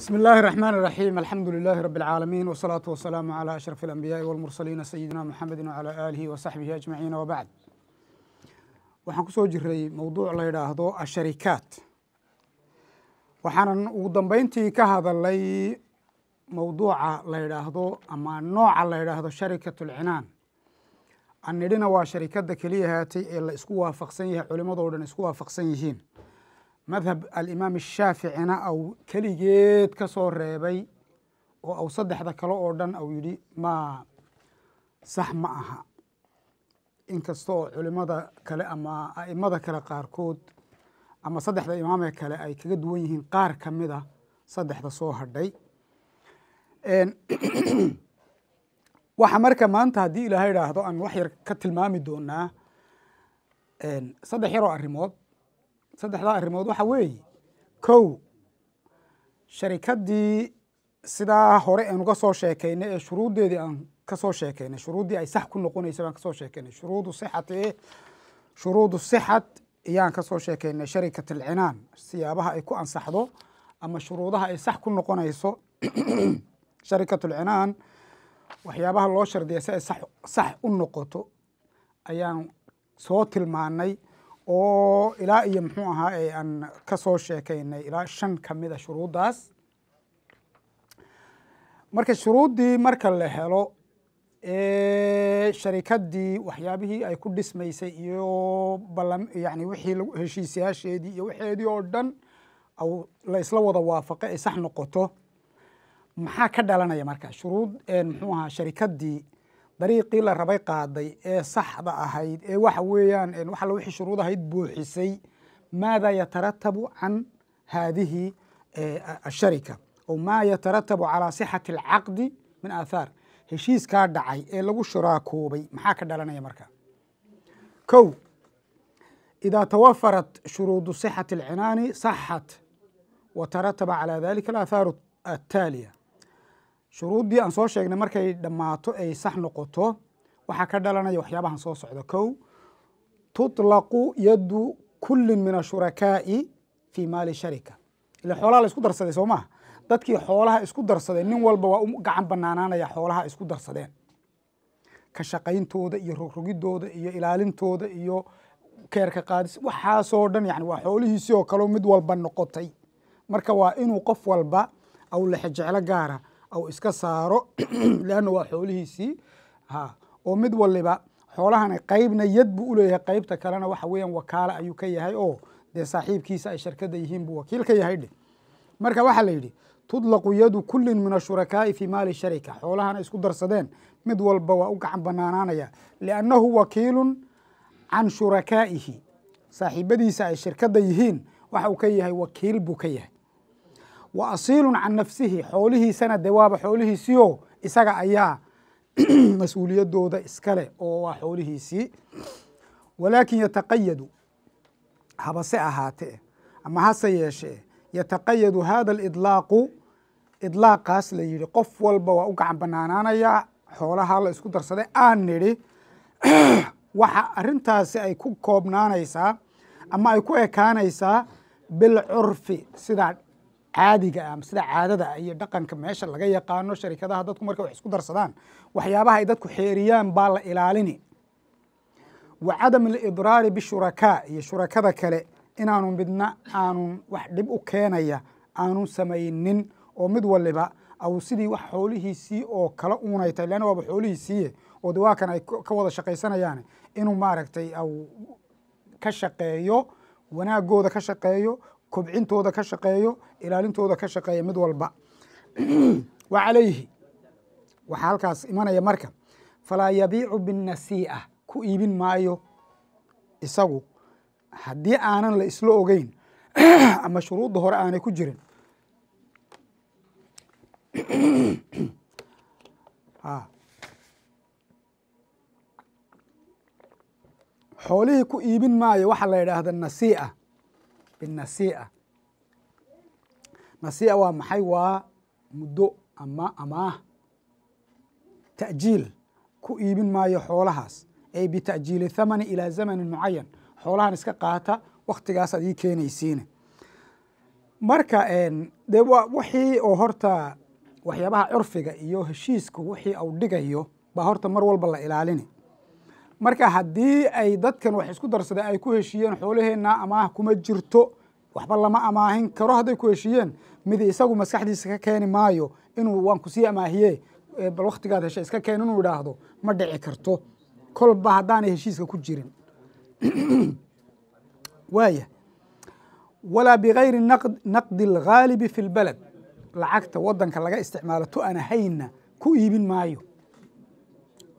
bsm الله الرحمن الرحيم الحمد لله رب العالمين والصلاة والسلام على أشرف الأنبياء والمرسلين سيدنا محمد wlى آله wsaxbihi أجمعين وبعد waxaan kusoo jiray mowduuc la yidhaahdo asharikaat waxaanan ugu dambeyntii ka hadalay mowduuca la yidhaahdo ama nooca la yidhaahdo sharikat ulcinaan annidhina waa sharikadda keliya haatay ee la isku waafaqsan yahay culimadoo dhan isku waafaqsan yihiin madhab alimaam الshaaficina au keligeed ka soo reebay oo au saddexda kale oo dhan au yidhi maa sax ma aha inkasta oo culimada kale ama a'imada kale qaarkood ama saddexda imaamee kale ay kaga duwan yihiin qaar ka mid saddexda soo hadhay waxa marka maanta haddii ilaahay idhaahdo aan wax yar ka tilmaami doonaa saddex yaroo arrimood saddexdaa arrimood waxa weeye kow sharikaddii sidaa hore aan uga soo sheekaynay ee shuruuddeedii aan kasoo sheekaynay shuruuddii ay sax ku noqonaysa baan kasoo sheekaynay shuruudu sixati shuruudu sixat ayaan kasoo sheekaynay sharikat alcinaan siyaabaha ay ku ansaxdo ama shuruudaha ay sax ku noqonayso sharikat alcinaan waxyaabaha loo shardiya si ay sax u noqoto ayaan soo tilmaanay oo ilaa iyo muxuu ahaa ee aan ka soo sheekaynay ilaa shan ka mid a shuruuddaas marka shuruuddii marka la helo sharikadii waxyaabihii ay ku dhismaysay iyo balam yani wixii lagu heshiisayaasheedii iyo waxeedii oo dhan la isla wada waafaqo ay sax noqoto maxaa ka dhalanaya marka shuruud muxuu ahaa sharikaddii dariiqii la rabay qaaday ee saxda ahayd ee waxa weeyaan wax alla wixii shuruud ahayd buuxisay maadaa yataratabu can haadihi asharika oo maa yataratabu calaa sixati alcaqdi min aathaar heshiiskaa dhacay ee lagu shuraakoobay maxaa ka dhalanaya marka kow idaa tawafarat shuruudu sixati alcinaani saxat wa tarataba calaa dalika alaathaaru attaaliya shuruuddii aan soo sheegnay markay dhammaato ay sax noqoto waxaa ka dhalanaya waxyaabahan soo socda kow tutlaqu yadu kullin min ashurakaa'i fii maali sharika ile xoolaha la isku darsaday soo maha dadkii xoolaha isku darsadeen nin walba waa u gacan banaanaanaya xoolaha isku darsadeen ka shaqayntooda iyo rogrogidooda iyo ilaalintooda iyo keerka qaadis waxaasoo dhan yani waa xoolihiisii oo kaleo mid walba noqotay marka waa inuu qof walba awlaxe jeclo gaara ou iska saaro leanna waa xoolihiisii ha oo mid waliba xoolahana qeybna yad buu uleeyahay qeybta kalena waxa weeyaan wakaala ayuu ka yahay oo dee saaxiibkiisa ay sharkada yihiin buu wakiil ka yahay dhe marka waxaa la yidhi tudlaqu yadu kullin min ashurakaa'i fii maali sharika xoolahana isku darsadeen mid walba waa u gacan banaanaanaya liannahu wakiilun can shurakaa'ihi saaxiibadiisa ay shirkadda yihiin waxa uu ka yahay wakiil buu ka yahay wa asiilun can nafsihi xoolihiisana dee waaba xoolihiisiio isaga ayaa mas-uuliyadooda iskale oo waa xoolihiisii walaakin yataqayadu habase ahaatee ama hase yeeshee yataqayadu haada alidlaaqu idlaaqaas la yidhi qof walba waa u gacan banaanaanayaa xoolaha la isku darsaday aan nidhi waxa arrintaasi ay ku koobnaanaysaa ama ay ku ekaanaysaa bilcurfi sidaa caadiga ah sida caadada iyo dhaqanka meesha laga yaqaano sharikadaha dadku marka wax isku darsadaan waxyaabaha ay dadku xeeriyaan baa la ilaalini wa cadam alidraari bishurakaa iyo shurakada kale inaanu midna aanun wax dhib u keenaya aanu samaynin oo mid waliba aw sidii wax xoolihiisii oo kale uunay tahay waaba xoolihiisiiye oo de ay ka wada shaqaysanayaan inuu maaragtay aw ka shaqeeyo wanaagooda ka shaqeeyo kobcintooda ka shaqeeyo ilaalintooda ka shaqeeya mid walba wa calayhi waxaa halkaas imanaya marka falaa yabiicu binnasii'a ku iibin maayo isagu haddii aanan la isla ogeyn ama shuruudda hore aanay ku jirin xoolihii ku iibin maayo waxaa la yidhaahda nasii'a binasiia nasia waa maxay waa muddo ama amaah ta'jiil ku iibin maayo xoolahaas ay bitajiili thamani ilaa zamanin mucayan xoolahan iska qaata waktigaasaad ii keenaysiine marka dee wixii oo horta waxyaabaha curfiga iyo heshiisku wixii au dhigayo baa horta mar walba la ilaalini marka haddii ay dadkan wax isku darsada ay ku heshiiyeen xoolaheenna amaah kuma jirto waxba lama amaahin karo hadday ku heshiiyeen mid isagu maskaxdiisa ka keeni maayo inuu waan kusii amaahiye bal waktigaad hesha iska keen inuu idhaahdo ma dhici karto kolba haddaanay heshiiska ku jirin waaya walaa bigayri naqdi alghaalibi fi lbaled lacagta wadanka laga isticmaalo to aan ahayna ku iibin maayo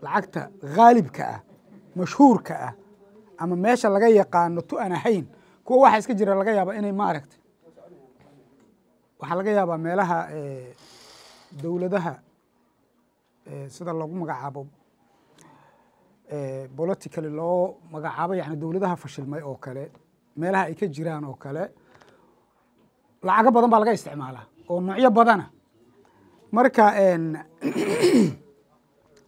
lacagta haalibka ah mashhuurka ah ama meesha laga yaqaano tu aan ahayn kuwa waxa iska jira laga yaaba inay maaragtay waxaa laga yaabaa meelaha eh, dowladaha eh, sida loogu magacaabo bolotically eh, loo magacaabo yani dowladaha fashilmay oo kale meelaha ay ka jiraan oo kale lacago badan baa laga isticmaalaa oo noocyo badana ah. marka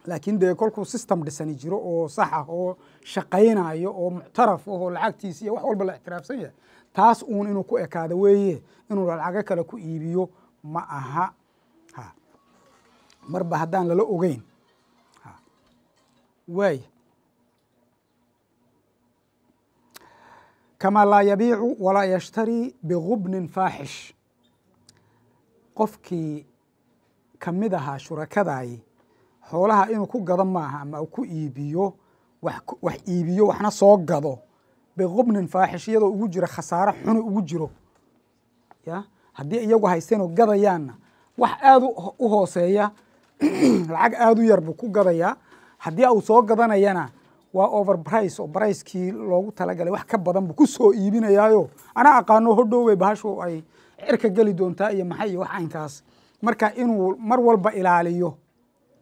laakiin dee kolkuu system dhisani jiro oo sax ah oo shaqaynayo oo muctaraf ah oo lacagtiisi iyo wax walba la ictiraafsan yahay taas uun inuu ku ekaado weeye inuu lacago kale ku iibiyo ma aha ha marba haddaan lala ogeyn ha waaya kamaa laa yabiicu walaa yashtarii bigubnin faaxish qofkii ka mid ahaa shurakadaay xoolaha inuu ku gado maaha ama ku iibiyo wax iibiyo waxna soo gado biqubnin faaxish iyadoo ugu jiro khasaaro xuni ugu jiro ya haddii iyagu haysanoo gadayaanna wax aada u hooseeya lacag aada u yar buu ku gadayaa haddii uu soo gadanayana waa over brice oo bricekii loogu talagalay wax ka badan buu ku soo iibinayaayo anaa aqaano hodhowey bahashu ay cirka geli doontaa iyo maxay iyo wax marka inuu mar walba ilaaliyo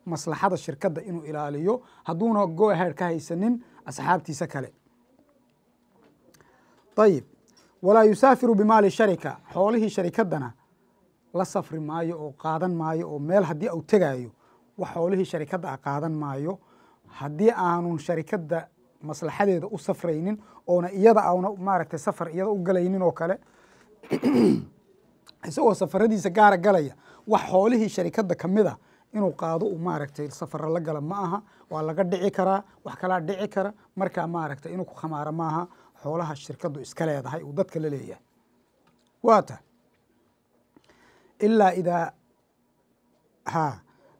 maslaxada shirkadda inuu ilaaliyo hadduuna goaheyd ka haysanin asxaabtiisa kale ayib walaa yusaafiru bimaali sharika xoolihii sharikadana la safri maayo oo qaadan maayo oo meel haddii au tegaayo wax xoolihii sharikada a ah qaadan maayo haddii aanun sharikada maslaxadeeda u safraynin oona iyada auna maaragtay safar iyada u galaynin oo kale isagoo safaradiisa gaara galaya wax xoolihii sharikada ka mid a ah inuu qaado u maaragtay safara la gala ma aha waa laga dhici karaa wax kalaa dhici kara markaa maaragtay inuu ku khamaaro maaha xoolaha shirkaddu iska leedahay uu dadka la leeyahay waa ta ilaa idaa haa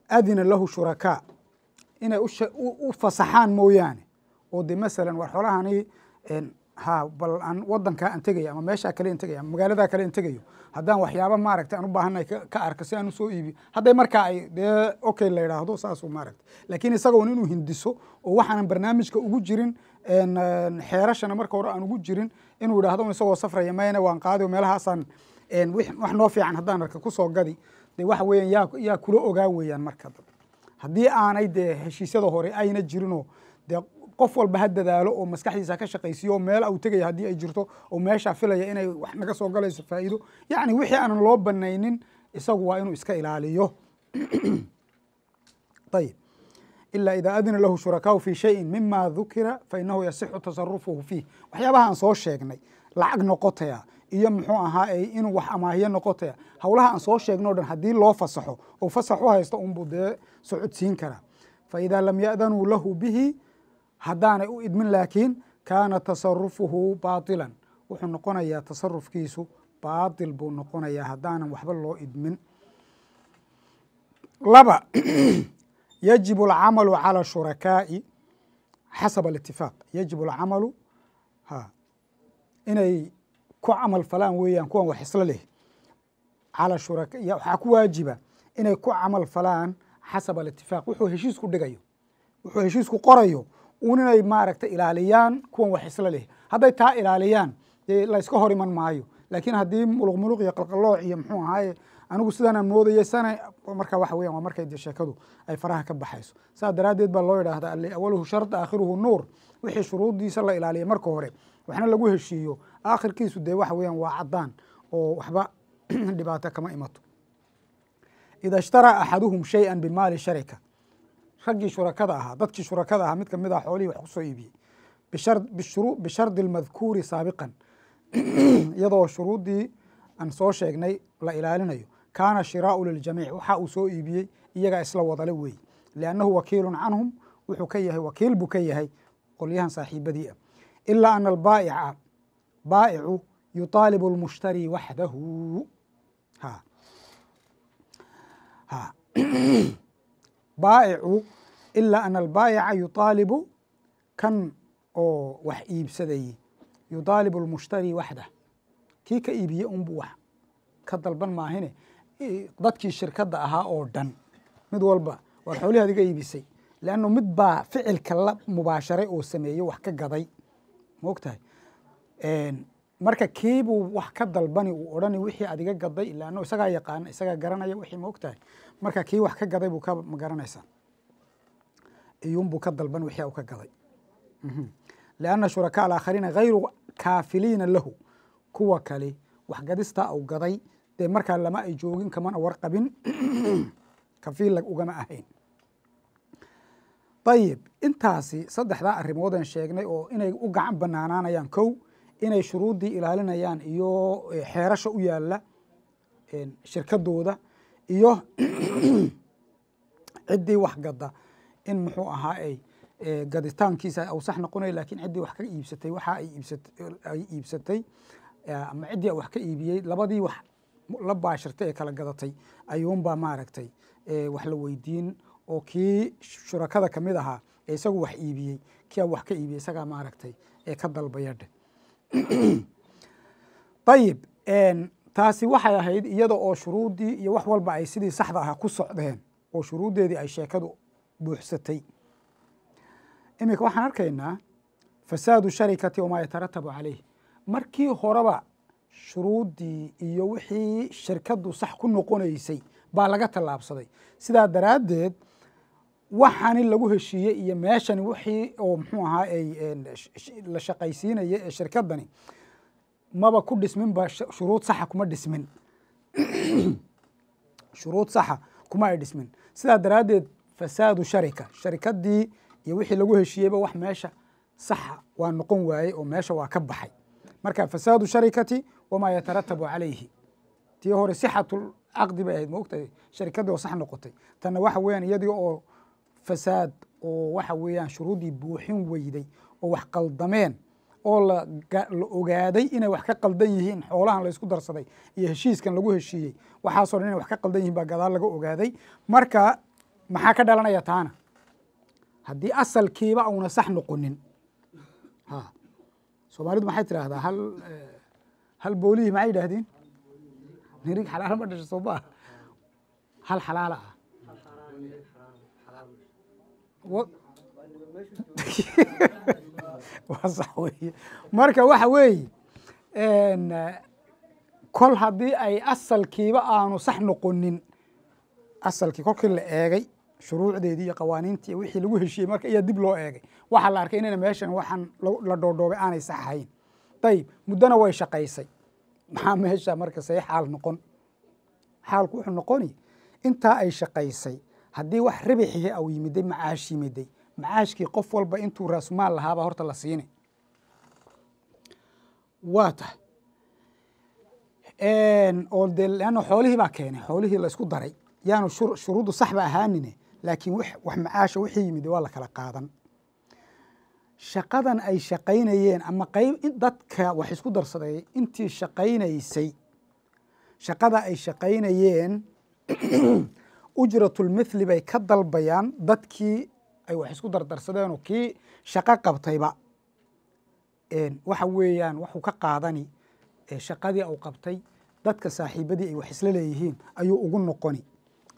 adina lahu shurakaa inay u fasaxaan mooyaane oo dee masalan war xoolahani ha bal aan wadankaa aan tegaya ama meeshaa kale an tegaya ama magaaladaa kale an tegayo haddaan waxyaaba maaragta aan u baahanay ka arka si aan usoo iibiyo hadday markaa ay dee okay la yidhaahdo saasuu maaragta laakiin isagoon inuu hindiso oo waxaanan barnaamijka ugu jirin xeerashana marka hore aan ugu jirin inuu yidhaahdo isagoo safraya mayne waan qaadi meelahaasaan wax noo fiican haddaan arka kusoo gadi de waxa weeyaan yaa yaa kula ogaa weeyaan marka haddii aanay dee heshiisyada hore ayna jirinoo dee qof walba ha dadaalo oo maskaxdiisa ka shaqaysiyo oo meel uu tegaya haddii ay jirto oo meeshaa filaya inay wax naga soo galayso faa'iido yacni wixii aanan loo banaynin isagu waa inuu iska ilaaliyo ayib ilaa idaa adina lahu shurakaau fii shayin mima dukira fainahu yasixu tasarufuhu fiih waxyaabaha aan soo sheegnay lacag noqotaya iyo muxuu ahaa inuu wax amaahiyo noqotaya howlaha aan soo sheegno o dhan haddii loo fasaxo oo fasax u haysto unbuu dee socodsiin karaa fa lam ya'danuu lahu bihi haddaanay u idmin laakiin kaana tasarufuhu baatilan wuxuu noqonayaa tasarufkiisu baatil buu noqonayaa haddaanan waxba loo idmin laba yajib alcamalu cala shurakaa'i xasab alitifaaq yajib alcamalu ha inay ku camal falaan weeyaan kuwan wax isla leh cala shuraka waxaa ku waajiba inay ku camal falaan xasab alitifaaq wuxuu heshiis ku dhigayo wuxuu heshiis qorayo uun inay maaragta ilaaliyaan kuwan wax isla leh hadday taa ilaaliyaan dee layska hor iman maayo laakiin haddii muluqmuluq muluq iyo qalqalooc iyo muxuu ahaaye anigu sidaanaan moodayay marka waxa waa markay sheekadu ay faraha ka baxayso saa daraaddeed baa loo yidhaahdaa aliawaluhu shard aakhiruhu nuur wixii shuruuddiisa la ilaaliya marka hore waxna lagu heshiiyo aakhirkiisu dee waxa weeyaan waa caddaan oo waxba dhibaato kama imato ida ishtaraa axaduhum shay-an bimaali sharika raggii shurakada ahaa dadkii shurakada ahaa mid kamid ah xoolihii wax kusoo iibiyey bishardi اlmadkuuri saabiqan iyadoo shuruuddii aan soo sheegnay la ilaalinayo kaana shiraau liljamiic waxa uu soo iibiyey iyagaa isla wadale weeye liannahu wakiilu canhum wuxuu ka yahay wakiil buu ka yahay qolyahan saaxiibadii ah ilaa ana albaa'ica baa'icu yuaalibu اlmushtarii waxdahu ha ha baa'icu ilaa ana albaayica yuaalibu kan oo wax iibsadayey yuaalibu lmushtarii waxda kii ka iibiye unbuu wax ka dalban maahine dadkii shirkadda ahaa oo dhan mid walba waar xoolahaad iga iibisay leannu mid baa ficilka la mubaasharay oo sameeyey wax ka gaday maogtahay marka kiibuu wax ka dalbani uu odhani wixii adiga gaday ilaano isagaa yaqaana isagaa garanaya wixii maogtahay marka kii wax ka gaday buu ka magaranaysaa iyunbuu ka dalban wixii u ka gaday mhm. lianna shuraka alaakhariina hayru kaafiliina lahu kuwa kale gadistaa uu gaday dee markaa lama ay joogin kamana warqabin kafiil ugama ahayn ayib intaasi saddexdaa arrimoodaan sheegnay oo inay u gacan banaanaanayaan kow inay shuruuddii ilaalinayaan iyo eh, xeerasha u yaala eh, shirkadooda iyo ciddii wax gada in muxuu ahaa ay eh, gaditaankiisa uu sax noqonay lakiin ciddii wax ka iibsatay waxa ay iibsatay eh, ama ciddii wax ka iibiyey labadii wax la baashirtay ee kala gadatay ayuunbaa maaragtay eh, wax la weydiin oo kii shurakada kamid ahaa ee isagu wax iibiyey kia wax ka iibiyey isagaa maaragtay ee ka dalbayadhe ayib taasi waxay ahayd iyada oo shuruuddii iyo wax walba ay sidii saxda aha ku socdeen oo shuruuddeedii ay sheekadu buuxsatay iminka waxaan arkaynaa fasaadu sharikati wamaa yataratabu caleyh markii horeba shuruuddii iyo wixii shirkadu sax ku noqonaysay baa laga tallaabsaday sidaa daraaddeed waxani lagu heshiiyey iyo meeshani wixii oo muxuu ahaa ay la shaqaysiinaya ee shirkaddani maba ku dhisminba shuruud saxa kuma dhismin shuruud saxa kuma ay dhismin sidaa daraaddeed fasaadu sharika sharikadii iyo wixii lagu heshiiyeyba wax meesha saxa waa noqon waayey oo meesha waa ka baxay marka fasaadu sharikati wamaa yataratabu calayhi tii hore sixatu caqdi bay ahayd ma ogtahay sharikadii oo sax noqotay tanna waxa weeyaan iyadii oo fasaad oo waxa weeyaan shuruuddii buuxin weyday oo wax qaldameen oo la ogaaday inay wax ka qaldan yihiin xoolahan laysku darsaday iyo heshiiskan lagu heshiiyey waxaasoo dhan inay wax ka qaldan yihin baa gadaal laga ogaaday marka maxaa ka dhalanaya taana haddii asalkiiba uuna sax noqonin ha soomaalidu maxay tidhaahdaa hal eh, hal boolihii maxay yidhaahdeen nirig xalaala ma dhasha soo hal xalaala ah waa sax weye marka waxa weeye kol haddii ay asalkiiba aanu sax noqonin asalkii kolkii la eegay shuruucdeedii iyo qawaaniintii wixii lagu heshiiyey marka ayaa dib loo eegay waxaa la arkay inayna meeshan waxaan la dhoodhoobay aanay sax ahayn dayib muddona way shaqaysay maxaa meesha marka say xaal noqon xaalku wuxuu noqoni intaa ay shaqaysay haddii wax ribixii au yimiday macaash yimiday macaashkii qof walba intuu raasumaal lahaaba horta la siinay waa tahay oo dee leanna xoolihii baa keenay xoolihii laysku daray yaanu shuruuddu saxba ahaanine laakiin wax macaasha wixii yimid waa la kala qaadan shaqadan ay shaqaynayeen ama qayb dadka wax isku darsaday intii shaqaynaysay shaqada ay shaqaynayeen ujratulmithli bay ka dalbayaan dadkii ay wax isku dardarsadeenoo kii shaqo qabtayba waxa weeyaan waxuu ka qaadani shaqadii uu qabtay dadka saaxiibadii ay wax isla leeyihiin ayuu ugu noqoni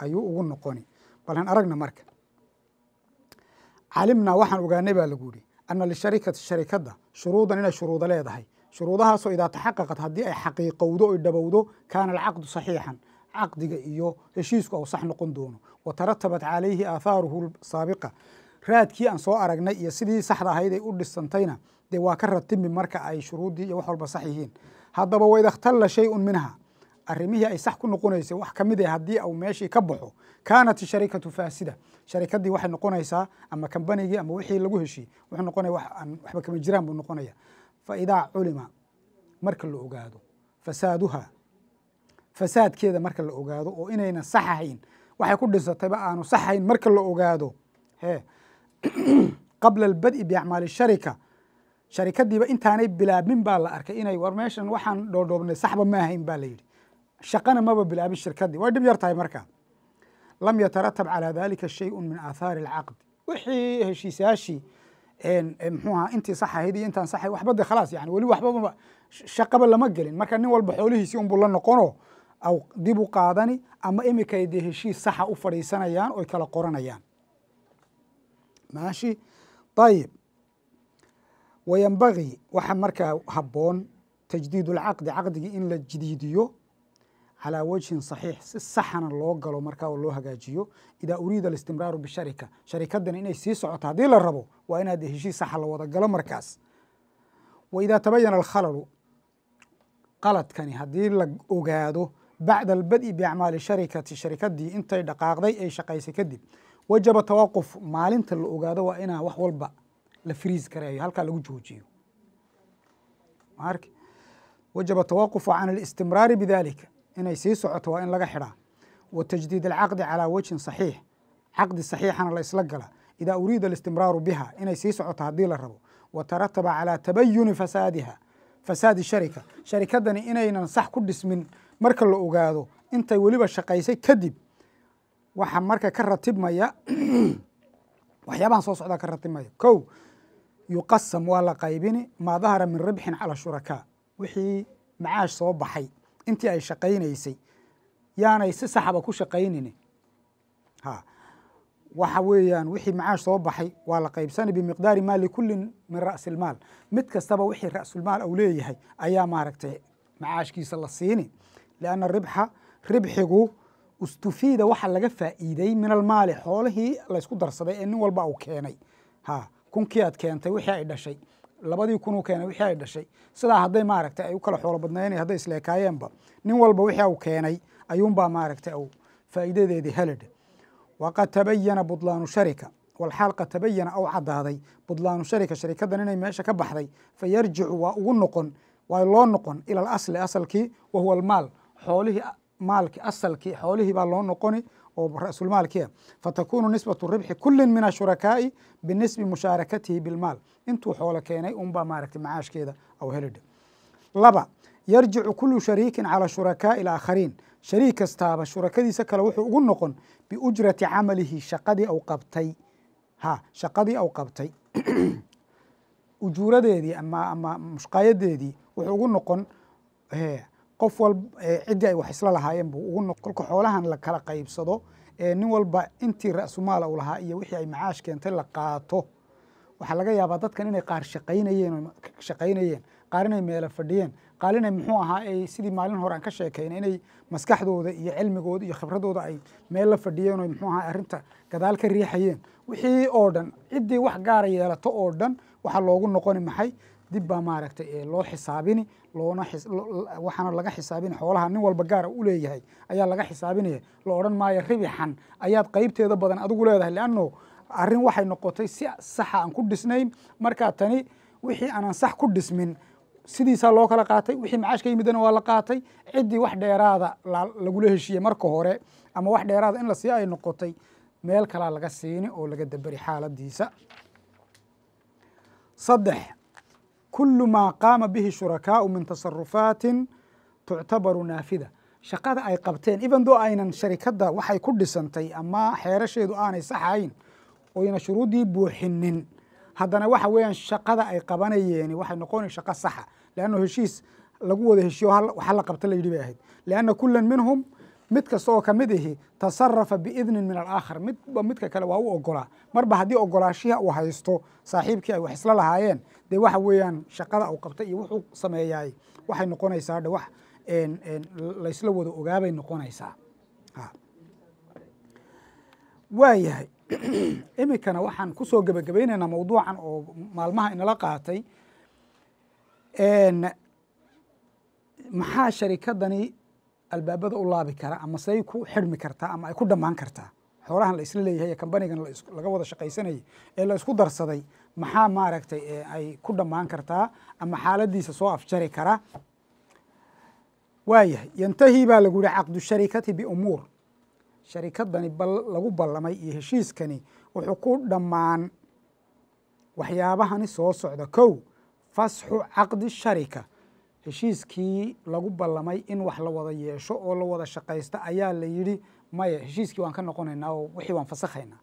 ayuu ugu noqoni bal han aragna marka calimnaa waxaan ogaanay baa lagu yidhi ana lisharikati sharikada shuruudan inay shuruudo leedahay shuruudahaasoo idaa taxaqaqad haddii ay xaqiiqowdo oy dhabowdo kaana alcaqdu saxiixan caqdiga iyo heshiisku au sax noqon doono wataratabat calayhi aahaaruhu saabiqa raadkii aan soo aragnay iyo sidii saxda ahayd ay u dhisantayna dee waa ka ratimi marka ay shuruuddii iyo wax walba sax yihiin haddaba waid ikhtalla shayun minha arrimihii ay sax ku noqonaysay wax kamid ah eh haddii au meeshii ka baxo kaanat isharikatu faasida sharikadii waxay noqonaysaa ama kambanigii ama wixii lagu heshiyey wuxuu noqonaya wax aan waxba kama jiraan buu noqonaya fa idaa culima marka la ogaado fasaaduha fasaadkeeda marka la ogaado oo inayna saxahayn waxay ku dhisatayba aanu saxahayn marka la ogaado qabla albad'i biacmaali sharika sharikadiiba intaanay bilaabmin baa la arkay inay war meeshan waxaan dhoodhoobnay saxba ma ahayn baa la yidhi shaqana maba bilaabin shirkadii way dhib yar tahay lam yataratab calaa dalika shayun min aathaari alcaqdi wixii heshiisayaashii mxuuaha intii saxahayd iyo intaan saxay waxba de khalaas yani weli waxbaba shaqaba lama gelin marka nin walba xoolihiisii unbuu la noqono dib u qaadani ama imikay dee heshiis saxa u fadhiisanayaan oy kala qoranayaan maashi ayib wayanbagii waxa markaa haboon tajdiid ulcaqdi caqdigii in la jadiidiyo calaa wajhin saxiix si saxana loo galo markaa oo loo hagaajiyo idaa uriida alistimraaru bisharika sharikadan inay sii socoto haddii la rabo waa inaad heshiis saxa la wada galo markaas wa idaa tabayana alkhalalu qaladkani haddii la ogaado bacda albadi biacmaali sharikati sharikadii intay dhaqaaqday ay shaqaysay kadib wajaba tawaquf maalinta la ogaado waa inaa wax walba la friis kareeyo halkaa lagu joojiyo wajaba tawaqufu can alistimraari bidalika inay sii socoto waa in laga xidhaa wa tajdiid alcaqdi calaa wejhin saxiix caqdi saxiixana la isla gala idaa uriida alistimraaru biha inay sii socoto haddii la rabo wa tarataba calaa tabayuni fasaadiha fasaadi sharika sharikadani inaynan sax ku dhismin marka la ogaado intay weliba shaqaysay kadib waxaa marka ka ratibmaya waxyaabahan soo socdaa ka ratibmaya kow yuqasam waa la qaybini maa dahara min ribxin cala shurakaa wixii macaash soo baxay intii ay shaqaynaysay yaanay si saxaba ku shaqaynini ha waxa weeyaan wixii macaash soo baxay waa la qaybsani bimiqdaari maa likullin min ra'si mid kastaba wixii ra'sulmaal ou leeyahay ayaa maaragtay macaashkiisa la siini lianna ribxa ribxigu ustufiida waxa laga faa'iiday min almaali xoolihii laysku darsaday ee nin walba uu keenay ha kunkii aad keentay wixii ay dhashay labadii kunuu keenay wixii ay dhashay sidaa hadday maaragtay ay u kala xoolo badnaayeen hadday isleekaayeenba nin walba wixii uu keenay ayuunbaa maaragtay u faa'iidadeedii heladha waqad tabayana budlaanu sharika walxaal tabayana ou caddaaday budlaanu sharika sharikadan inay meesha ka baxday fa yarjicu waa ugu noqon waa loo noqon ila alasli asalkii wa almaal xoolihii maalki asalkii xoolihii baa loo noqoni oo ra-sulmaalkiia ah. fatakunu nisbatu ribxi kulin min ashurakaa'i binisbi mushaarakatihi bilmaal intuu xoolo keenay unbaa maaragtay macaashkeeda aw helidha laba yarjicu kulu shariikin cala shurakaa'i alaakhariin shariik kastaaba shurakadiisa kale wuxuu ugu noqon biujrati camalihi shaqadii au qabtay ha shaqadii au qabtay ujuuradeedii ama ama mushqaayadeedii wuxuu ugu noqon eh, qof walba eh, ciddii ay wax isla lahaayeen buu ugu noq kolka xoolahan la kala qaybsado eh, nin walba intii ra-sumaala uu lahaa iyo wixii ay macaash keentay la qaato waxaa laga yaabaa dadkan inay qaar shaqaynayeen shaqaynayeen qaar inay meelo fadhiyeen qaar inay muxuu ahaa ay eh, sidii maalin hore aan ka sheekayna inay maskaxdooda iyo cilmigooda iyo khibradooda ay meel la fadhiyeen oo muxuu ahaa arrinta gadaal ka riixayeen wixii oo dhan ciddii wax gaara yeelato oo dhan waxaa loogu noqoni maxay dib baa maaragtay loo xisaabini loona waxaana laga xisaabini xoolaha nin walba gaara u leeyahay ayaa laga xisaabinaya la odhan maayo ribixan ayaad qaybteeda badan adigu leedahay leanno arrin waxay noqotay si saxa aan ku dhisnayn markaa tani wixii aanan sax ku dhismin sidiisaa loo kala qaatay wixii macaash ka yimidana waa la qaatay ciddii wax dheeraada lagula heshiiyey marka hore ama wax dheeraada in la ay noqotay meel kalaa laga siini oo laga daberi xaaladiisa saddex kulu maa qaama bihi shurakaau min tasarufaatin tuctabaru naafida shaqada ay qabteen evendoo aynan sharikadda waxay ku dhisantay ama xeerasheedu aanay saxayn oyna shuruuddii buuxinin haddana waxa weeyaan shaqada ay qabanayeeni waxay noqona shaqo saxa leanno heshiis lagu wada heshiiyo waxa la qabta la yidhi bay ahayd lianna kulan minhum mid kasta oo kamid ihi tasarafa biidnin min alaakhar midba midka kale waa u ogolaa marba haddii ogolaashiha uu haysto saaxiibkii ay wax isla lahaayeen dee waxa weeyaan shaqada uu qabtay iyo wuxuu sameeyaay waxay noqonaysaa dhe wax laysla wada ogaabay noqonaysaa waayahay iminkana waxaan kusoo gebagabaynaynaa mawduucan oo maalmaha inala qaatay maxaa sharikadani albaabada u laabi kara ama say ku xirmi kartaa ama ay ku dhammaan kartaa xoolahan laisla leeyahay ee kambanigan laga wada shaqaysanayay ee la isku darsaday maxaa maaragtay ay ku dhammaan kartaa ama xaaladiisa soo afjari kara waayahay yantahi baa lagu yihi caqdu sharikati biumuur sharikadani lagu ballamay iyo heshiiskani wuxuu ku dhammaan waxyaabahani soo socda kow fasxu caqdi sharika heshiiskii lagu ballamay in wax la wada yeesho oo la wada shaqaysto ayaa la yidhi maya heshiiskii waan ka noqonaynaa oo wixii waan fasakhaynaa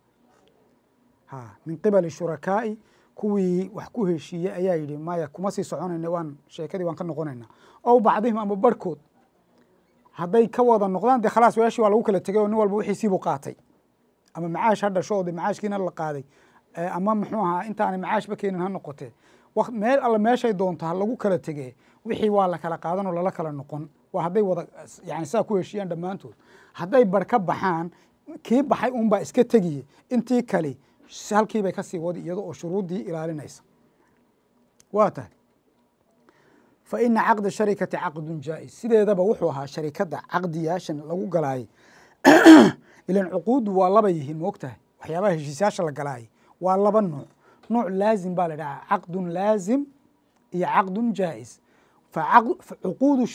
ha min qibali shurakaa'i kuwii wax ku heshiiyey ayaa yidhi maya kuma sii soconayna waan sheekadii waan ka noqonaynaa ow bacdihim ama barhkood hadday ka wada noqdaan dee khalaas wayaashii waa lagu kala tegay oo nin walba wixii siibuu qaatay ama macaash ha dhasho oo de macaashkiina la qaaday eh, ama muxuu ahaa intaanay macaashba keenin ha noqotee meel alle meeshay doonto ha lagu kala tege wixii waa la kala qaadan oo lala kala noqon waa hadday wada yani saa ku heshiiyaan dhammaantood hadday barka baxaan kii baxay uunbaa iska tegiye intii kale halkiibay kasii wadi iyada oo shuruuddii ilaalinaysa waa tahay fa ina caqda sharikati caqdun jaa'is sideedaba wuxuu ahaa sharikadda caqdiyaashan lagu galaayay ilan cuquuddu waa laba yihiin moogtahay waxyaabaha heshiisyaasha la galaayay waa laba nooc nooc laazim baa la dhahaa caqdun laazim iyo caqdun jaa-is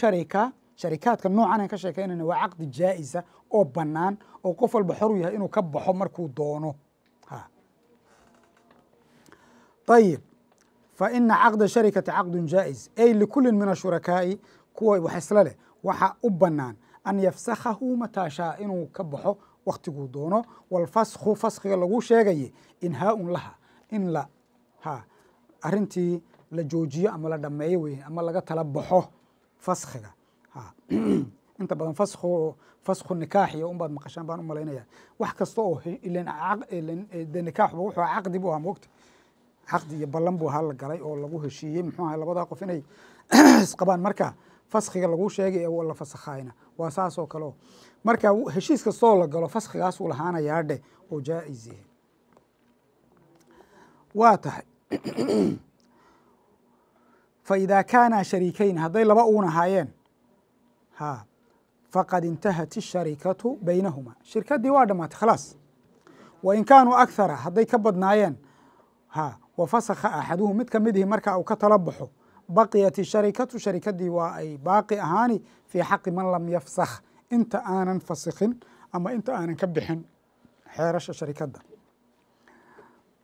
sharika sharikaadka noocan aan ka sheekaynayna waa caqdi jaa oo bannaan oo qof walba xoru yahay inuu ka baxo markuu doono ayib fa ina caqda sharikati caqdun jaa ay likulin min ashurakaai kuwa wax isla leh waxaa u bannaan an yafsakhahu mataa shaa inuu ka baxo wakhtiguu doono walfaskhu faskhiga lagu sheegaye inhaa-un laha in la ha arintii la joojiyo ama la dhameeyo wey ama laga tala baxo faskhiga ha inta badan fasu faskhu nikaaxiyo unbaad maqashaan baan u malaynaya wax kasta oo de nikaaxba wuxuu caqdi bu ahaa moogta caqdi iyo ballan buu ahaa la galay oo lagu heshiiyey muxuu ahaa labadaa qof inay isqabaan marka faskhiga lagu sheegay ee la fasakhaayna waa saas oo kale marka heshiis kastaoo la galo faskhigaasuu lahaanayaa dhe oo jaa-is waa tahay faidaa kaana shariikayn hadday laba uun ahaayeen ha faqad intahat isharikatu baynahuma shirkaddii waa dhammaatay khalaas wain kaanuu akhara hadday ka badnaayeen ha wafasakha axaduhu mid ka midihi marka uu ka tala baxo baqiyat isharikatu sharikadii waa ay baaqi ahaani fii xaqi man lam yafsakh inta aanan fasikhin ama inta aanan ka bixin xeerasha sharikadda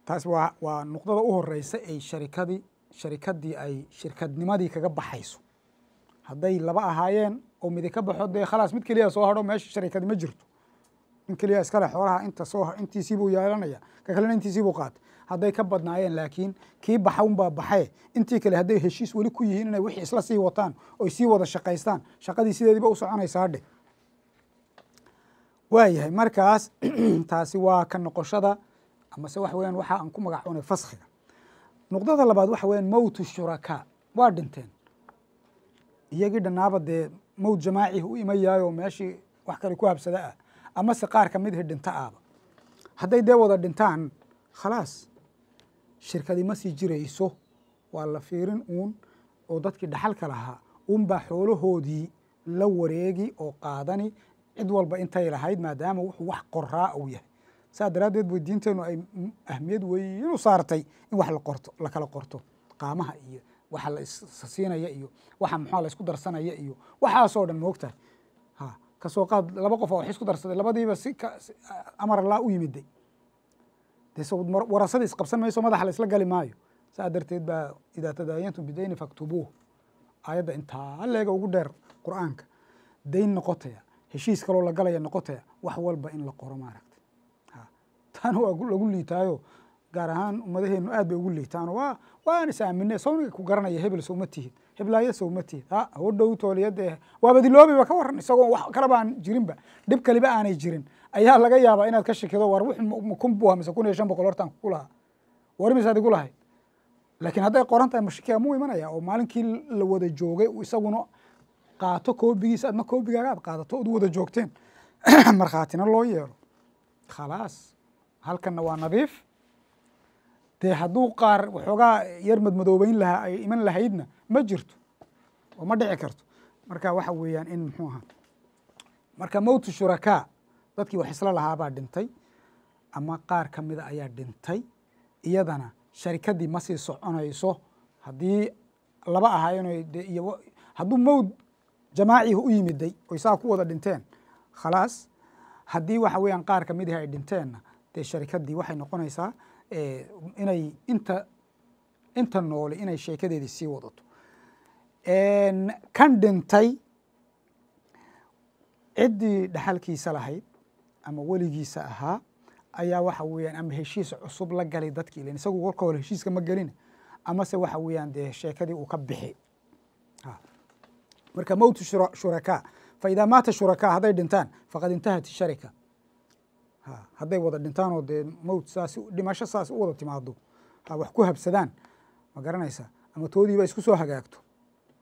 taas waa waa nuqdada u horeysa ay sharikadii sharikaddii ay shirkadnimadii kaga baxayso hadday laba ahaayeen oo midi ka baxo dee khalaas mid keliya soo hadho meesha sharikadi ma jirto in keliya iskale xoolaha inta soo intiisii buu yeelanaya ka kalena intiisii buu qaatay hadday ka badnaayeen laakiin kii baxa unbaa baxee intii kale hadday heshiis weli ku yihiin inay wixii isla sii wataan oy sii wada shaqaystaan shaqadii sideediiba u soconaysa hadhe waayahay markaas taasi waa ka noqoshada amase waxa weyaan waxa aan ku magac faskhiga nuqdada labaad waxa weyaan mowtu shurakaa waa dhinteen iyagii dhannaaba dee mowt jamaacih u imayaayoo meeshii wax kale ku habsada ah amase qaar ka mid dhinta dhinto hadday dee wada dhintaan khalaas shirkadi ma sii jirayso waa la fiirin uun oo dadkii dhaxalka lahaa unbaa xoolahoodii la wareegi oo qaadani cid walba intay lahayd maadaama wuxuu wax qoraa uu yahay saa daraaddeed bu diinteenu ay ahmiyad weyn u saartay in wax laqorto lakala qorto qaamaha iyo waxa la ssiinaya iyo waxa mxua la isku darsanaya iyo waxaasoo dhan moogtahay ha kasoo qaad laba qofa wax isku darsaday labadiiba si amar allah u yimiday de s isqabsan mayso madaxa la gali maayo saa darteed baa idaa tadaayantum bidayni faktubuuh aayadda intaa leega ugu dheer qur'aanka dayn noqotaya heshiis kaloo la galaya noqotaya wax walba in la qoro maaragta ahaan lagu liitaayo gaar ahaan ummadaheenu aad bay ugu liitaano waa waan is aamine sawniga ku garanaya hebel sowma tihid heblaaya sowma tihid ha hawa dhow tooliyadda eh, waaba ka waran isagoo wax kalabaan jirinba dhib kaliba aanay jirin ayaa laga yaabaa inaad ka shakido war wix kun buha mise kun iyo shan boqol hortaan kugu lahaa war lahayd laakiin hadday qoran tahay mashkiga muu imanaya oo maalinkii la wada joogay isaguna qaato koobigiisa adna koobigaaga qaadato ood wada joogteen markhaatina loo yeelo khalaas halkanna waa nadiif dee hadduu qaar waxoogaa yar madmadoobeyn lahaa ay iman lahaydna ma jirto oo ma dhici karto marka waxa weeyaan in muxuu ahaa marka mowtu shurakaa dadkii wax isla lahaabaa dhintay ama qaar ka mida ayaa dhintay iyadana sharikadii ma sii soconayso haddii laba ahaa ahaayeeno hadduu mowd jamaacihi u yimiday oy saa ku wada dhinteen khalaas haddii waxa weeyaan qaar ka mid ah ay dhinteenna dee sharikadii waxay noqonaysaa inay inta inta noole inay sheekadeedii sii wadato kan dhintay ciddii dhexalkiisa lahayd ama weligiisa ahaa ayaa waxa weeyaan ama heshiis cusub la galay dadki ilan isagu kolka hore heshiiska ma gelin amase waxa weeyaan dee sheekadii uu ka bixi marka mowtu shuraka faidaa maata shurakaa hadday dhintaan faqad intahat sharika hadday wada dhintaanoo dee mowt saas dhimasho saas u wada timaado wax ku habsadaan ma garanaysaa ama toodiiba isku soo hagaagto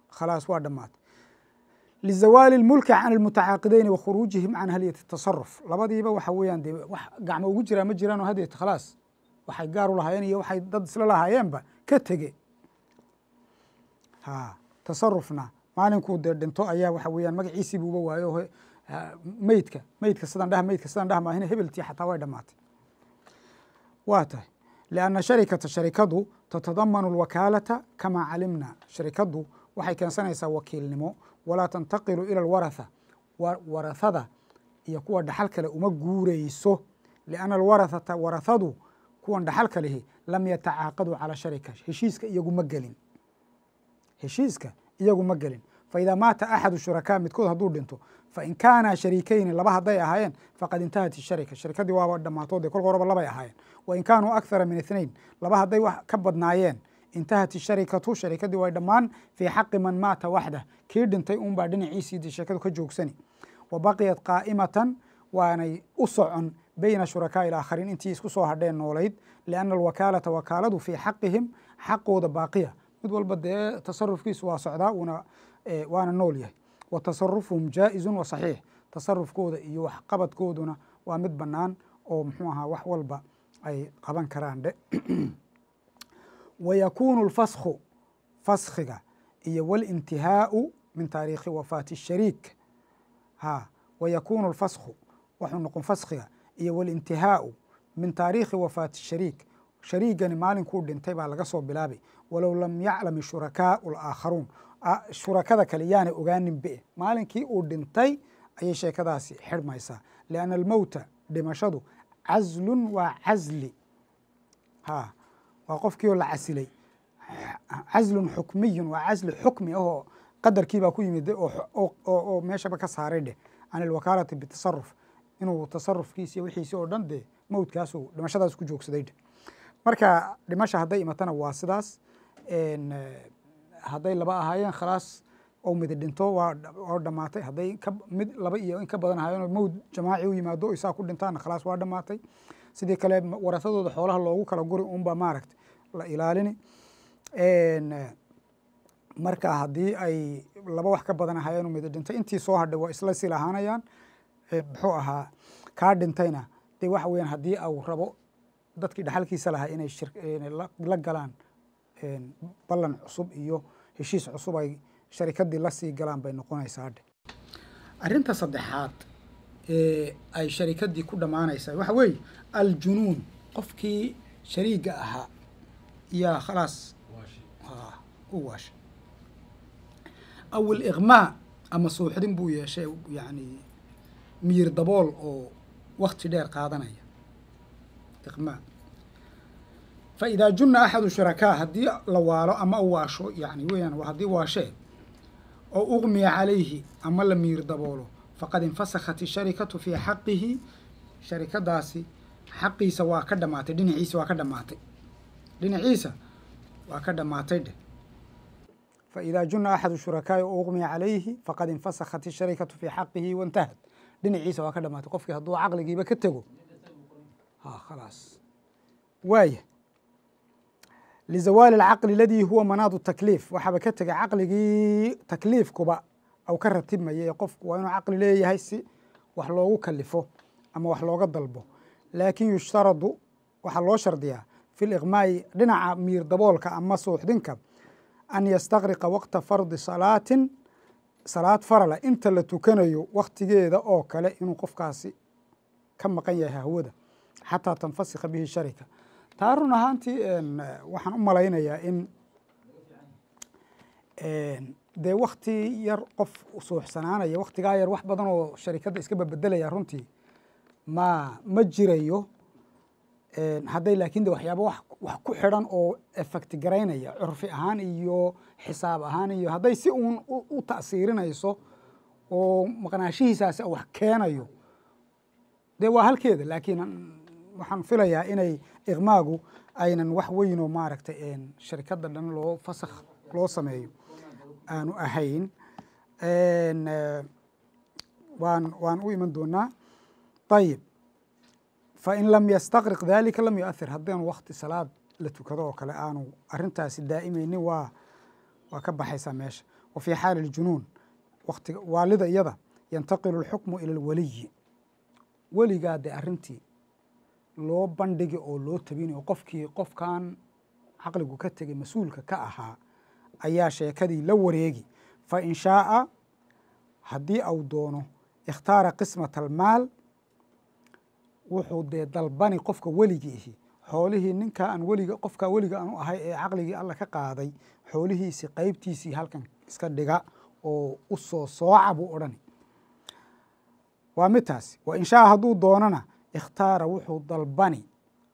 khalaas waa dhammaatay lizawaali اlmulki can almutacaaqideyn wa can halyati tasaruf labadiiba waxa weeyaan dee wax gacmo ugu jiraa ma jiraanoo hadeet khalaas waxay gaar u lahaayeen iyo waxay dad isla lahaayeenba ka tege ha tasarufna maalinkuu dee dhinto ayaa waxa weeyaan magaciisiibuuba waayo meydka meydka sidan dheh meydka sidan dheh maahine hebeltii xataa way dhammaatay waa tahay lianna sharikata sharikadu tatadamanu alwakaalata kamaa calimna sharikadu waxay keensanaysaa wakiilnimo walaa tantaqilu ila alwaratha warathada iyo kuwa dhaxal kale uma guureyso lianna alwarathata warathadu kuwan dhaxal ka lam yatacaaqaduu calaa sharika heshiiska iyaguma gelin heshiiska iyagu ma gelin fa maata axadu shurakaa midkood hadduu dhinto fain kaana shariikeyni laba hadday ahaayeen faqad intahat isharika sharikadii waaba dhammaatoode kolka horaba labay ahaayeen wa in kaanuu akthara min ithnain laba hadday wax ka badnaayeen intahat isharikatu sharikadii way dhammaan fii xaqi man maata waxdah kii dhintay unbaa dhinaciisii dii sheekadu ka joogsani wa baqiyat qaa'imatan waanay u socon bayna shurakaa ilaakhariin intii isku soo hadheen noolayd lianna alwakaalata wakaaladu fii xaqihim xaqooda baaqiya mid walba dee tasarufkiisu waa socdaa una waana nool yahay wa tasarufuhum jaa-izun wa saxiix tasarufkooda iyo waxqabadkooduna waa mid bannaan oo muxuu ahaa wax walba ay qaban karaan dhe wa yakuunu lfaskhu faskhiga iyo walintihaau min taariikhi wafaati shariik ha wa lfaskhu waxuu noqon faskhiga iyo walintihaau min taariikhi wafaati shariik shariigani maalinkuu dhintay baa laga soo bilaabay walow lam yaclam shurakaau alaakharuun shurakada kale yaana ogaanin be maalinkii uu dhintay ayay sheekadaasi xirmaysaa lianna almowta dhimashadu caslun waa casli ha waa qofkiioo la casilay caslun xukmiyun waa casli xukmi ahoo qadarkiibaa ku yimid oo meeshaba ka saaray dheh can alwakaalati bitasaruf inuu tasarufkiisi wixiisi oo dhan dee mowdkaasu dhimashadaas ku joogsaday dheh marka dhimasha hadday imatana waa sidaas hadday laba ahaayeen khalaas oo midi dhinto oo dhamaatay hadday mid laba iyo in ka badan ahaayeen oo mawd jamaaci u yimaado o isaa ku dhintaana khalaas waa dhamaatay sidii kale warasadooda xoolaha loogu kala guri unbaa maaragta la ilaalini marka haddii ay laba wax ka badan ahaayeen oo midi dhintay intii soo hadhay waa isla silahaanayaan muxuu ahaa kaa dhintayna dee waxa weyaan haddii au rabo dadkii dhaxalkiisa lahaa inay la galaan ballan cusub iyo heshiis cusub ay sharikadii lasii galaan bay noqonaysaa hadhe arrinta saddexaad ee ay sharikadii ku dhammaanaysaa waxa weeye aljunuun qofkii shariiga ahaa yaa khalaas u waashay awal iqmaa ama suuxdin buu yeeshay yacni miyir dabool oo wakti dheer qaadanaya iqmaa faidaa junna axadu shurakaa haddii la waalo ama u waasho yani weyaan haddii waashee oo uqmiya calayhi ama la miir daboolo faqad infasakhat isharikatu fii xaqihi sharikadaasi xaqiisa waa ka dhamaatay dhinaciisa waa ka dhamaatay dhinaciisa waa ka dhamaatay dheh faidaa junna axadu shurakaai oo uqmiya calayhi faqad infasakhat isharikatu fii xaqihi waintahad dhinaciisa waa ka dhamaatay qofkii hadduu caqligiiba ka tego ha khalaas waaya lizawaali alcaqli aladii huwa manaadu takliif waxaaba ka tegay caqligii takliifkuba au ka ratibmayay qofku waa inuu caqli leeyahay si wax loogu kalifo ama wax looga dalbo laakin yushtaradu waxaa loo shardiyaa fi liqmaa'i dhinaca miir daboolka ama suuxdinka an yastaqriqa waqta fardi salaatin salaad farala inta la tukanayo waktigeeda oo kale inuu qofkaasi ka maqan yahay hawada xataa tanfasikha bihi sharika taa run ahaantii waxaan u malaynayaa in dee wakti yar qof suuxsanaanaya waktigaa yar wax badan oo sharikadda iska babedelaya runtii ma ma jirayo hadday laakiin de waxyaaba wax ku xidhan oo efect garaynaya curfi ahaan iyo xisaab ahaan iyo hadday si uun u ta'siirinayso oo maqnaashihiisaasi wax keenayo dee waa halkeeda laakiin waxaan filayaa inay iqmaagu aynan wax weynoo maaragtay sharikada dhan loo fasakh loo sameeyo aanu ahayn eh, waan waan u iman doonaa ayib fain lam yastaqriq dalika lam yuahir haddian wakti salaad la tukado oo kale aanu arintaasi daa'imaynin waa waa ka baxaysaa meesha wa fii xaali ljunuun watiga waalida iyada yantaqilu lxukmu ila lwaliyi weligaa dee arintii loo bandhigi oo loo tabinay oo qofkii qofkan caqligu ka tegay mas-uulka ka ahaa ayaa sheekadii la wareegi fa in shaaa haddii au doono ikhtaara qismat almaal wuxuu dee dalbani qofka weligiihi xoolihii ninkaa aan weliga qofkaa weliga aanu ahay ee caqligii alla ka qaaday xoolihiisi qeybtiisii halkan iska dhiga oo u soo sooca buu odhani waa midtaasi wa in shaaa hadduu doonana ikhtaara wuxuu dalbani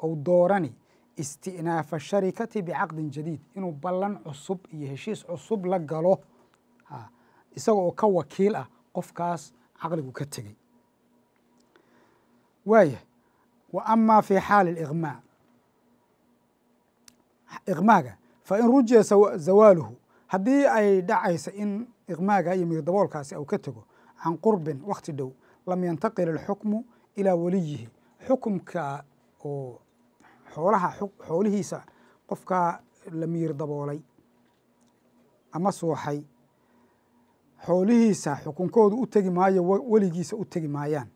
ou doorani isti'naafa sharikati bicaqdin jadiid inuu ballan cusub iyo heshiis cusub la galo isaga oo ka wakiil ah qofkaas caqligu ka tegey waaya wa amaa fii xaali iqmaa iqmaaga fa in rujiya zawaaluhu haddii ay dhacaysa in iqmaaga iyo miirdaboolkaasi uu ka tego can qurbin wakhti dhow lam yantaqil alxukmu ilaa weliyihi xukumka oo xoolaha xoolihiisa qofkaa la miir daboolay ama suuxay xoolihiisa xukunkoodu u tegi maayo weligiisa u tegi maayaan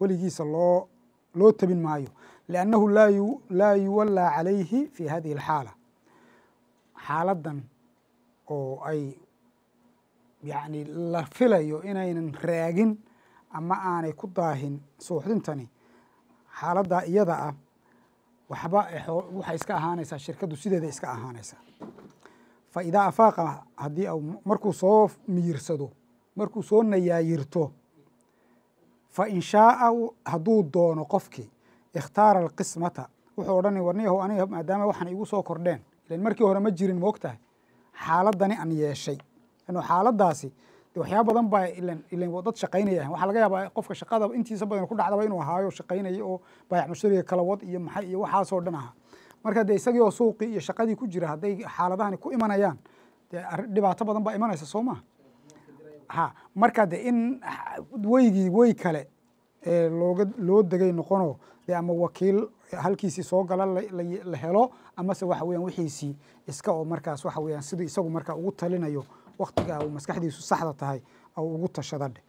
weligiisa loo loo tabin maayo liannahu laa yuwallaa calayhi fi hadihi alxaala xaaladan oo ay yacni la filayo inaynan raagin ama aanay ku daahin suuxdintani xaaladdaa iyada ah waxba eh, waxay iska ahaanaysaa shirkadu sideeda iska ahaanaysaa fa idaa afaaqa haddii markuu soo miyirsado markuu soo nayaayirto fa in shaaa hadduu doono qofkii ikhtaara alqismata wuxuu odhana warniyahow aniga maadaama waxaan igu soo kordheen ilan markii hore ma jirin moogtahay xaaladani aan yeeshay lanu xaaladaasi waxyaaba badan baa ilan ilan dad shaqaynaya waxaa laga yaabaa qofka shaqada intiisa badan ku dhacdaba inuu ahaayo shaqaynaya oo baayac kala wad iyo maxay iyo waxaasoo dhan aha marka dee isagii oo suuqii iyo shaqadii ku jira hadday xaaladahani ku imanayaan dee dhibaato badan baa imanaysa soo maha ha marka de in weygii wey kale ee looga loo degay noqono dee ama wakiil halkiisii soo gala la helo amase waxa weyan wixiisii iska oo markaas waxa weeyaan siduu isagu markaa ugu talinayo wakhtiga uu maskaxdiisu saxda tahay ou ugu tashada dheh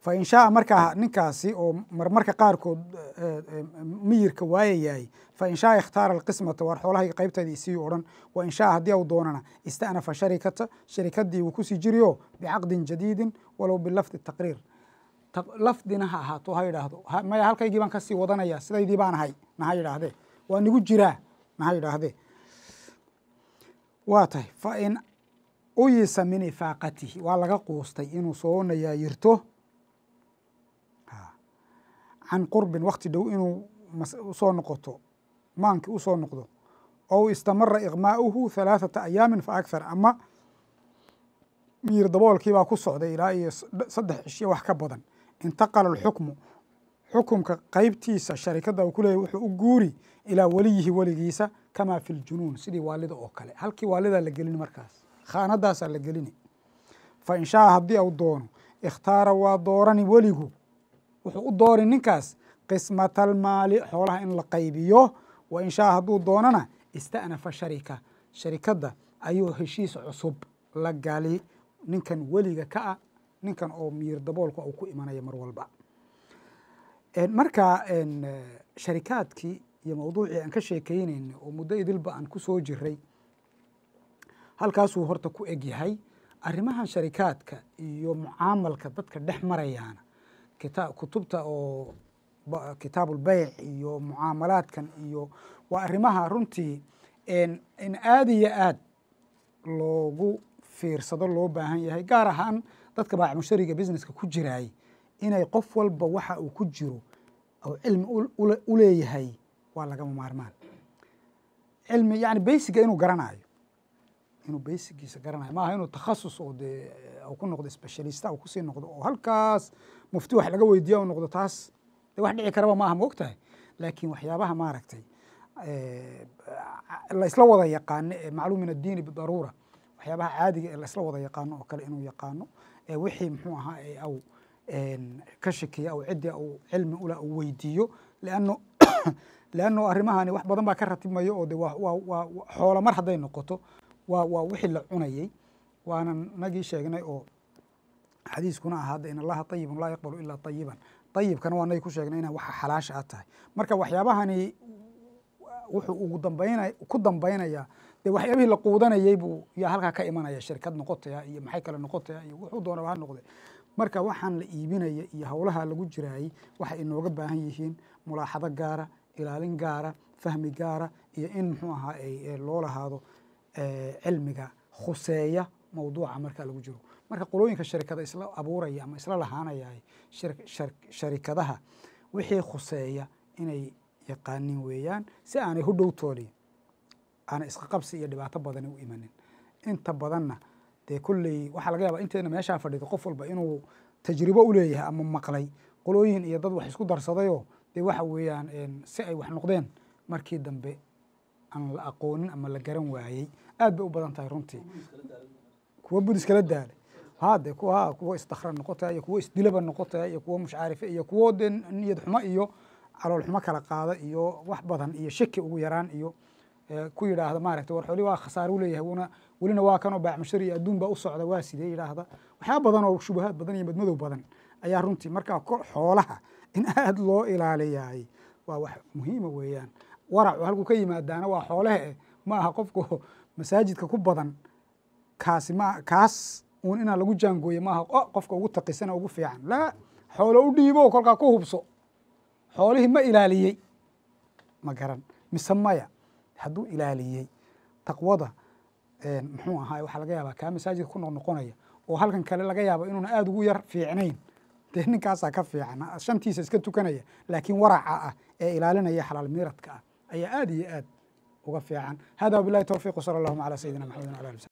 fa in markaa ninkaasi oo marmarka qaarkood eh, eh, miyirka waayayahay fa in shaaa ikhtaara alqismata waar xoolahayga qaybteeda isii odhan wa in haddii au doonana ista'nafa sharikata sharikadii wuu kusii jiriyo bicaqdin jadiidin walow bilafdi taqriir lafdina ha ahaato ha yidhaahdo maya halkaygii baan kasii wadanaya sidaydii baan ahay naha yidhaahdee waa nigu jiraa naha yidhaahdee waa tahay fa in uyisa min ifaaqatihi waa laga quustay inuu soo nayaayirto can qurbin wakti dhow inuu usoo noqoto maanki usoo noqdo ou istamara iqmaa'uhu halaaata ayaamin fa akhar ama miyir daboolkiibaa ku socday ilaa iyo saddex cishiyo wax ka badan intaqala alxukmu xukumka qaybtiisa sharikadda uu ku leeyahy wuxuu u guuri ilaa weliyihi weligiisa kamaa fi ljunuun sidii waalida oo kale halkii waalidaa la gelin markaas khaanadaasaa la gelini fa in haddii u doono ikhtaara waa doorani weligu wuxuu u doori ninkaas qismatalmaali xoolaha in la qaybiyo wa in hadduu doonana ista'nafa sharika sharikadda ayuu heshiis cusub la gali ninkan weliga ka ah ninkan oo miir daboolka uu ku imanaya mar walba marka sharikaadkii iyo mawduucii aan ka sheekeynayna oo muddo idilba aan ku soo jiray halkaasuu horta ku eg yahay arrimahan sharikaadka iyo mucaamalka dadka dhex marayaana kutubta oo kitaabulbayc iyo mucaamalaadkan iyo waa arrimaha runtii in aada iyo aada loogu fiirsado loo baahan yahay gaar ahaan dadka baacmushariga businesska ku jiraay inay qof walba waxa uu ku jiro oo cilmi u leeyahay waa lagama maarmaan cilmi yani basiga inuu garanaayo inuu basigiisa garanayo maaha inuu takhasus oo dee eh, ku noqdo specialista ah, uu kusii noqdo oo halkaas mufti wax laga weydiiya u noqdo taas de wax dhici karaba maaha ma ogtahay laakiin waxyaabaha maaragtay eh, laisla wada yaqaano ee eh, macluum min addiini bidaruura waxyaabaha caadiga ee laisla wada yaqaano oo kale inuu yaqaano ee wixii muxuu ahaa ee au ka shekeeya au ciddii au cilmi ula uu weydiiyo lianno lianno arrimahani wax badan baa ka ratibmayo oo de waa waa waa xoola mar hadday noqoto waa waa wixii la cunayey waanan nagii sheegnay oo xadiiskuna ahaa de in allaha ayibun laa yaqbalu ilaa ayiban ayibkana waa nagi ku sheegnay inaa waxa xalaasha aad ah tahay marka waxyaabahani wuxuu ugu dambayna ku dambaynaya dee waxyaabihii la quudanayey buu yaa halkaa ka imanaya shirkad noqotaya iyo maxay kale noqotaya iyo wuxuu doonaba ha noqde marka waxaan la iibinaya iyo howlaha lagu jiraayey waxa inooga baahan yihiin mulaaxado gaara ilaalin gaara fahmi gaara iyo in muxuu ahaa loo lahaado cilmiga khuseeya mawduuca markaa lagu jiro marka qolooyinka sharikada isla abuuraya ama isla lahaanaya sharikadaha wixii khuseeya inay yaqaanin weeyaan si aanay hodhowtoodii aana isqaqabsi iyo dhibaato badani u imanin inta badanna dee kolley waxaa laga yaabaa inteena meeshaa fadhido qof walba inuu tajribo u leeyahay ama maqlay qolooyin iyo dad wax isku darsadayoo dee waxa weeyaan si ay wax noqdeen markii dambe aan la aqoonin ama la garan waayey aad bay u badan tahay runtii kuwa budis kala daale hade ha kuwa isdakhra noqotaya iyo kuwa isdilaba noqotaya iyo kuwa mushcaarife iyo kuwo dee niyad xumo iyo calool xumo kala qaada iyo wax badan iyo shaki ugu yaraan iyo eh, ku yidhaahda maaragtay war xoli waa khasaare uleeyahay wuna welina waa kanoo baacmashari iyo adduun u socda waa sidee yidhaahda waxyaaba badan oo shubahaad badan iyo madmadow badan ayaa runtii markaa xoolaha in aada loo ilaaliyaay waa wax muhiima weeyaan waracu halkuu ka yimaadaana waa xooleheh ma aha qofku masaajidka ku badan kaasi ma kaas uun inaa lagu jaangooye maaha oh, qofka ugu taqisana ugu fiican laa xoolo u dhiibo kolkaa ku hubso xoolihii ma ilaaliyey ma garan mise maya hadduu ilaaliyey taqwada muxuu ahaa waxaa laga yaabaa kaa masaajidka ku noqnoqonaya oo halkan kale laga yaabo inuuna aada ugu yar fiicnayn dee ninkaasaa ka fiican shantiisa iska tukanaya laakiin waraca ah ee ilaalinaya xalaal miiradka ah ayaa aad iyo aad uga fiican hada wabilahi towfiq w sala allahuma calaa sayidina maxamedin wala